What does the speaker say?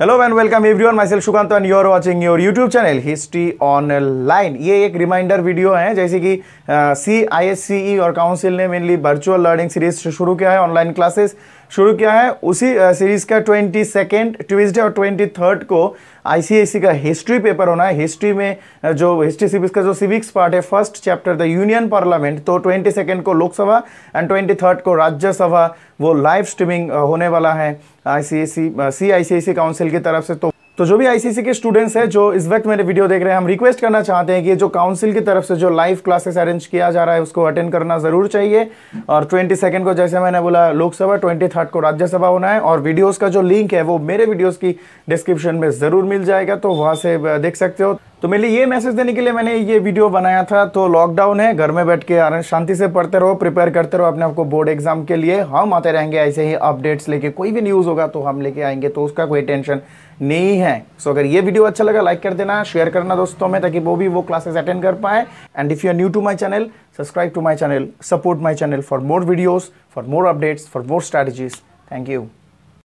hello and welcome everyone myself Sukant and you are watching your YouTube channel history online ये एक reminder video है जैसे कि सी I S C ई और council ने मेनली वर्चुअल लर्निंग सीरीज शुरू किया है ऑनलाइन क्लासेस शुरू किया है उसी सीरीज़ का ट्वेंटी सेकेंड ट्यूजडे और ट्वेंटी थर्ड को आईसीएससी e का हिस्ट्री पेपर होना है हिस्ट्री में जो हिस्ट्री सीरीज का जो सिविक्स पार्ट है first chapter the union parliament तो ट्वेंटी सेकेंड को लोकसभा एंड ट्वेंटी थर्ड को राज्यसभा वो लाइव स्ट्रीमिंग होने वाला है आई सी सी काउंसिल की तरफ से तो तो जो भी आईसीसी के स्टूडेंट्स हैं जो इस वक्त मेरे वीडियो देख रहे हैं हम रिक्वेस्ट करना चाहते हैं कि जो काउंसिल की तरफ से जो लाइव क्लासेस अरेंज किया जा रहा है उसको अटेंड करना ज़रूर चाहिए और ट्वेंटी सेकेंड को जैसे मैंने बोला लोकसभा ट्वेंटी थर्ड को राज्यसभा होना है और वीडियोज़ का जो लिंक है वो मेरे वीडियोज़ की डिस्क्रिप्शन में ज़रूर मिल जाएगा तो वहाँ से देख सकते हो तो मेरे लिए ये मैसेज देने के लिए मैंने ये वीडियो बनाया था तो लॉकडाउन है घर में बैठ के आराम शांति से पढ़ते रहो प्रिपेयर करते रहो अपने आपको बोर्ड एग्जाम के लिए हम आते रहेंगे ऐसे ही अपडेट्स लेके कोई भी न्यूज़ होगा तो हम लेके आएंगे तो उसका कोई टेंशन नहीं है सो अगर ये वीडियो अच्छा लगा लाइक कर देना शेयर करना दोस्तों में ताकि वो भी वो क्लासेस अटेंड कर पाए and if you are new to my channel subscribe to my channel support my channel for more videos for more updates for more strategies thank you